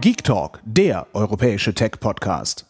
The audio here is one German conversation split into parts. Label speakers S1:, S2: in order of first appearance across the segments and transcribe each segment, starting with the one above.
S1: Geek Talk, der europäische Tech-Podcast.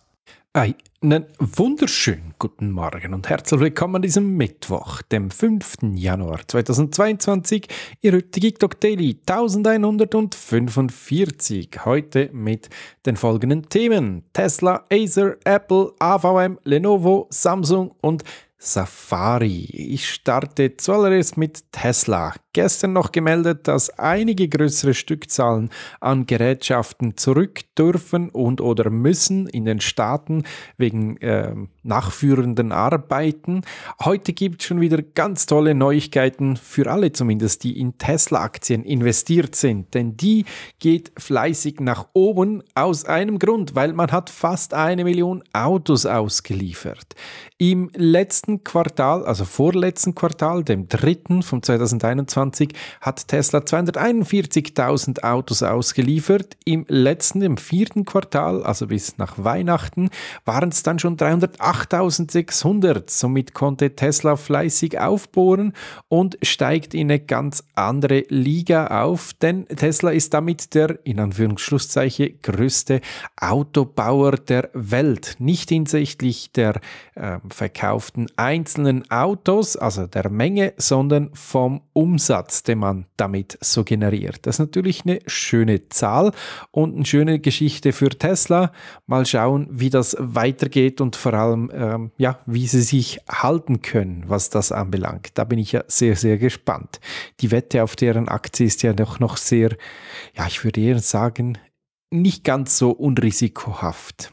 S1: Einen wunderschönen guten Morgen und herzlich willkommen an diesem Mittwoch, dem 5. Januar 2022. Ihr hört die Geek Talk Daily 1145. Heute mit den folgenden Themen: Tesla, Acer, Apple, AVM, Lenovo, Samsung und Safari. Ich starte zuallererst mit Tesla. Gestern noch gemeldet, dass einige größere Stückzahlen an Gerätschaften zurück dürfen und oder müssen in den Staaten wegen äh, nachführenden Arbeiten. Heute gibt es schon wieder ganz tolle Neuigkeiten für alle zumindest, die in Tesla-Aktien investiert sind. Denn die geht fleißig nach oben aus einem Grund, weil man hat fast eine Million Autos ausgeliefert. Im letzten letzten Quartal, also vorletzten Quartal, dem dritten von 2021, hat Tesla 241.000 Autos ausgeliefert. Im letzten, im vierten Quartal, also bis nach Weihnachten, waren es dann schon 308.600. Somit konnte Tesla fleißig aufbohren und steigt in eine ganz andere Liga auf, denn Tesla ist damit der, in Anführungsschlusszeichen, größte Autobauer der Welt. Nicht hinsichtlich der äh, verkauften einzelnen Autos, also der Menge, sondern vom Umsatz, den man damit so generiert. Das ist natürlich eine schöne Zahl und eine schöne Geschichte für Tesla. Mal schauen, wie das weitergeht und vor allem, ähm, ja, wie sie sich halten können, was das anbelangt. Da bin ich ja sehr, sehr gespannt. Die Wette auf deren Aktie ist ja doch noch sehr, ja, ich würde eher sagen, nicht ganz so unrisikohaft.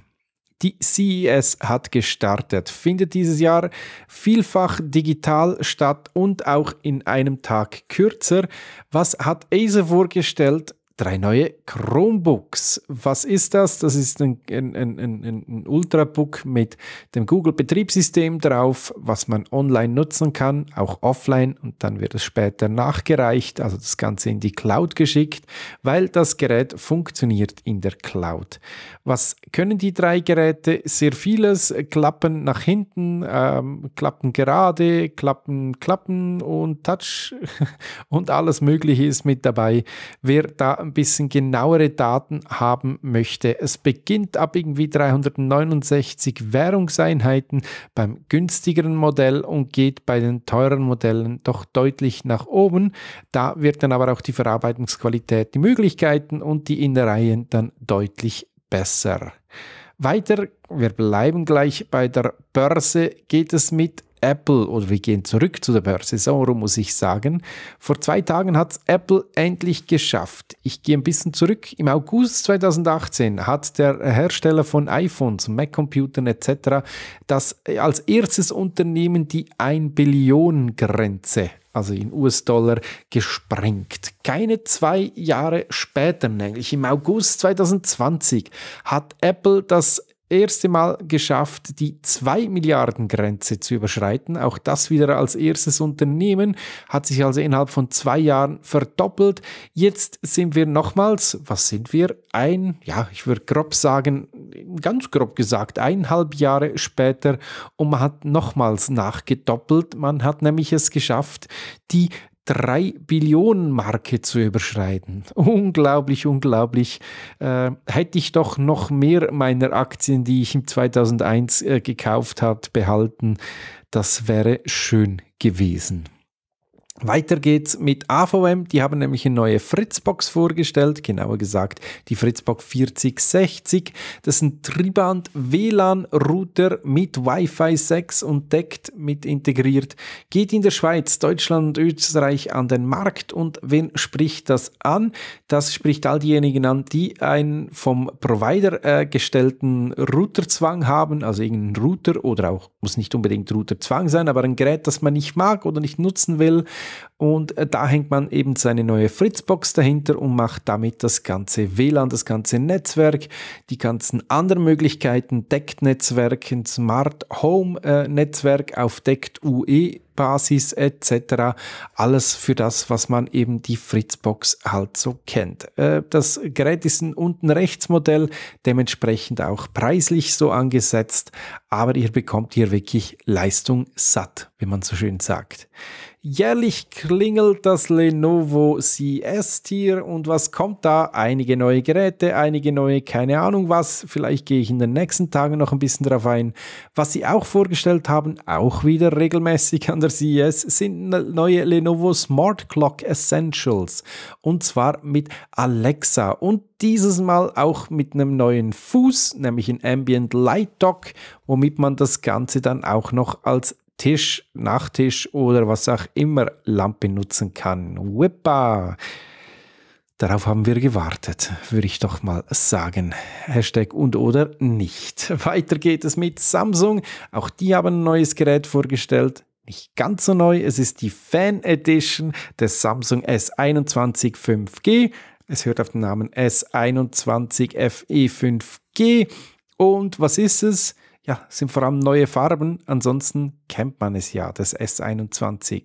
S1: Die CES hat gestartet, findet dieses Jahr vielfach digital statt und auch in einem Tag kürzer. Was hat Acer vorgestellt? drei neue Chromebooks. Was ist das? Das ist ein, ein, ein, ein Ultrabook mit dem Google-Betriebssystem drauf, was man online nutzen kann, auch offline und dann wird es später nachgereicht, also das Ganze in die Cloud geschickt, weil das Gerät funktioniert in der Cloud. Was können die drei Geräte? Sehr vieles, klappen nach hinten, ähm, klappen gerade, klappen, klappen und Touch und alles Mögliche ist mit dabei. Wer da ein bisschen genauere Daten haben möchte. Es beginnt ab irgendwie 369 Währungseinheiten beim günstigeren Modell und geht bei den teuren Modellen doch deutlich nach oben. Da wird dann aber auch die Verarbeitungsqualität, die Möglichkeiten und die Innereien dann deutlich besser. Weiter, wir bleiben gleich bei der Börse, geht es mit Apple oder wir gehen zurück zu der Börse, so muss ich sagen. Vor zwei Tagen hat es Apple endlich geschafft. Ich gehe ein bisschen zurück. Im August 2018 hat der Hersteller von iPhones, Mac-Computern etc. das als erstes Unternehmen die 1 Billion Grenze also in US-Dollar, gesprengt. Keine zwei Jahre später, nämlich im August 2020, hat Apple das erste Mal geschafft, die 2 Milliarden Grenze zu überschreiten. Auch das wieder als erstes Unternehmen hat sich also innerhalb von zwei Jahren verdoppelt. Jetzt sind wir nochmals, was sind wir? Ein, ja, ich würde grob sagen, ganz grob gesagt, eineinhalb Jahre später und man hat nochmals nachgedoppelt. Man hat nämlich es geschafft, die 3 Billionen Marke zu überschreiten. Unglaublich, unglaublich. Äh, hätte ich doch noch mehr meiner Aktien, die ich im 2001 äh, gekauft habe, behalten, das wäre schön gewesen. Weiter geht's mit AVM. Die haben nämlich eine neue Fritzbox vorgestellt, genauer gesagt die Fritzbox 4060. Das ist ein Triband WLAN Router mit Wi-Fi 6 und deckt mit integriert. Geht in der Schweiz, Deutschland und Österreich an den Markt. Und wen spricht das an? Das spricht all diejenigen an, die einen vom Provider äh, gestellten Routerzwang haben, also irgendeinen Router oder auch muss nicht unbedingt Routerzwang sein, aber ein Gerät, das man nicht mag oder nicht nutzen will und äh, da hängt man eben seine neue Fritzbox dahinter und macht damit das ganze WLAN, das ganze Netzwerk, die ganzen anderen Möglichkeiten, Deckt-Netzwerk, Smart Home-Netzwerk äh, auf Deckt-UE. Basis etc. Alles für das, was man eben die Fritzbox halt so kennt. Äh, das Gerät ist ein unten rechts Modell, dementsprechend auch preislich so angesetzt, aber ihr bekommt hier wirklich Leistung satt, wie man so schön sagt. Jährlich klingelt das Lenovo CS-Tier und was kommt da? Einige neue Geräte, einige neue, keine Ahnung was. Vielleicht gehe ich in den nächsten Tagen noch ein bisschen drauf ein. Was sie auch vorgestellt haben, auch wieder regelmäßig an der CES, sind neue Lenovo Smart Clock Essentials. Und zwar mit Alexa und dieses Mal auch mit einem neuen Fuß, nämlich ein Ambient Light Dock, womit man das Ganze dann auch noch als Tisch, Nachtisch oder was auch immer Lampe nutzen kann. Whippa! Darauf haben wir gewartet, würde ich doch mal sagen. Hashtag und oder nicht. Weiter geht es mit Samsung. Auch die haben ein neues Gerät vorgestellt. Nicht ganz so neu, es ist die Fan Edition des Samsung S21 5G. Es hört auf den Namen S21 FE 5G. Und was ist es? ja, sind vor allem neue Farben. Ansonsten kennt man es ja, das S21.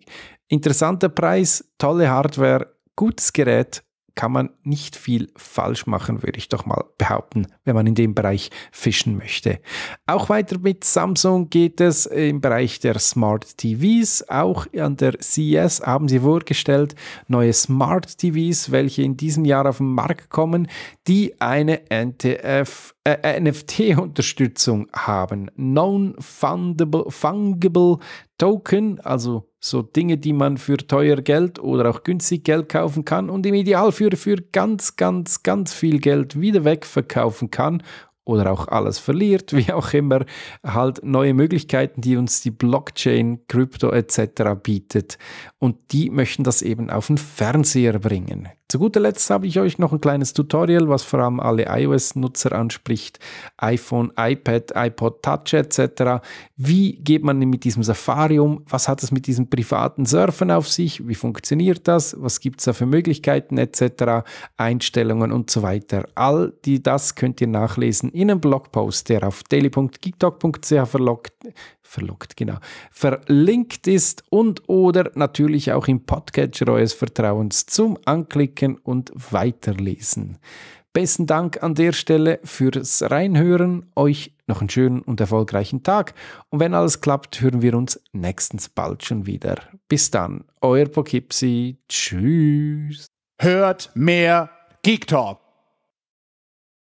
S1: Interessanter Preis, tolle Hardware, gutes Gerät kann man nicht viel falsch machen, würde ich doch mal behaupten, wenn man in dem Bereich fischen möchte. Auch weiter mit Samsung geht es im Bereich der Smart TVs. Auch an der CES haben sie vorgestellt neue Smart TVs, welche in diesem Jahr auf den Markt kommen, die eine NTF äh, NFT-Unterstützung haben. Non-Fungible Token, also so Dinge, die man für teuer Geld oder auch günstig Geld kaufen kann und im Idealfall für, für ganz, ganz, ganz viel Geld wieder wegverkaufen kann oder auch alles verliert, wie auch immer, halt neue Möglichkeiten, die uns die Blockchain, Krypto etc. bietet. Und die möchten das eben auf den Fernseher bringen. Zu guter Letzt habe ich euch noch ein kleines Tutorial, was vor allem alle iOS-Nutzer anspricht, iPhone, iPad, iPod Touch etc. Wie geht man mit diesem Safari um? Was hat es mit diesem privaten Surfen auf sich? Wie funktioniert das? Was gibt es da für Möglichkeiten etc.? Einstellungen und so weiter. All die, das könnt ihr nachlesen in einem Blogpost, der auf daily.geektalk.ch verlockt, verlockt, genau, verlinkt ist und oder natürlich auch im Podcatcher eures Vertrauens zum Anklicken klicken und weiterlesen. Besten Dank an der Stelle fürs Reinhören, euch noch einen schönen und erfolgreichen Tag und wenn alles klappt, hören wir uns nächstens bald schon wieder. Bis dann, euer Poughkeepsie, tschüss. Hört mehr Geek Talk.